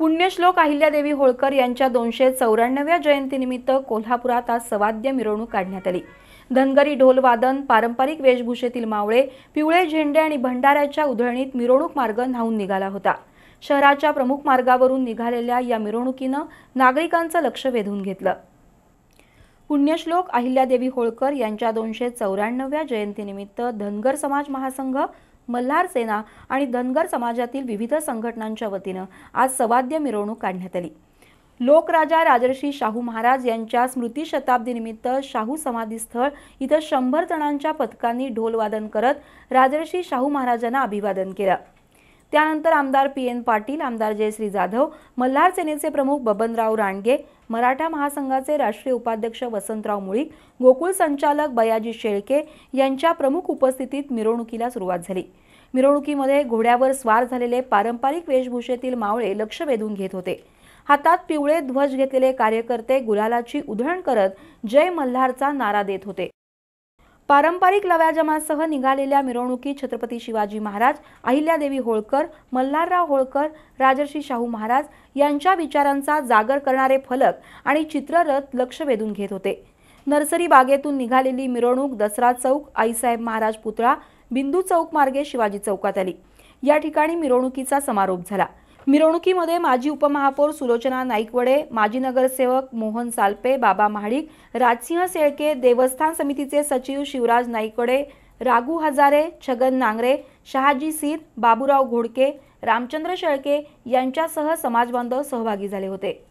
पुण्यश्लोक अहिल्यादेवी होळकर यांच्या दोनशे चौऱ्याण्णव्या जयंतीनिमित्त कोल्हापुरात आज सवाद्य मिरवणूक काढण्यात आली धनगरी ढोलवादन पारंपरिक वेशभूषेतील मावळे पिवळे झेंडे आणि भंडाऱ्याच्या उधळणीत मिरवणूक मार्ग न्हावून निघाला होता शहराच्या प्रमुख मार्गावरून निघालेल्या या मिरवणुकीनं नागरिकांचं लक्ष वेधून घेतलं पुण्यश्लोक अहिल्यादेवी होळकर यांच्या दोनशे चौऱ्याण्णव्या जयंतीनिमित्त धनगर समाज महासंघ मल्हार सेना आणि धनगर समाजातील विविध संघटनांच्या वतीनं आज सवाद्य मिरवणूक काढण्यात आली लोकराजा राजर्षी शाहू महाराज यांच्या स्मृती शताब्दीनिमित्त शाहू समाधीस्थळ इथं शंभर जणांच्या पथकांनी ढोलवादन करत राजर्षी शाहू महाराजांना अभिवादन केलं त्यानंतर आमदार पी एन पाटील आमदार जयश्री जाधव मल्हार सेनेचे प्रमुख बबनराव रांडगे मराठा महासंघाचे राष्ट्रीय उपाध्यक्ष वसंतराव मुळीक गोकुळ संचालक बयाजी शेळके यांच्या प्रमुख उपस्थितीत मिरवणुकीला सुरुवात झाली मिरवणुकीमध्ये घोड्यावर स्वार झालेले पारंपरिक वेशभूषेतील मावळे लक्ष वेधून घेत होते हातात पिवळे ध्वज घेतलेले कार्यकर्ते गुलालाची उधळण करत जय मल्हारचा नारा देत होते पारंपरिक लव्या जमासह निघालेल्या मिरवणुकीत छत्रपती शिवाजी महाराज अहिल्यादेवी होळकर मल्हारराव होळकर राजर्षी शाहू महाराज यांच्या विचारांचा जागर करणारे फलक आणि चित्ररथ लक्ष वेधून घेत होते नर्सरी बागेतून निघालेली मिरवणूक दसरा चौक आईसाहेब महाराज पुतळा बिंदू चौक मार्गे शिवाजी चौकात आली या ठिकाणी मिरवणुकीचा समारोप झाला मिरवणुकीमध्ये माजी उपमहापौर सुलोचना नाईकवडे माजी नगरसेवक मोहन सालपे बाबा महाडिक राजसिंह सेळके देवस्थान समितीचे सचिव शिवराज नाईकवडे राघू हजारे छगन नांगरे शहाजी सीत बाबूराव घोडके रामचंद्र शेळके यांच्यासह समाजबांधव सहभागी झाले होते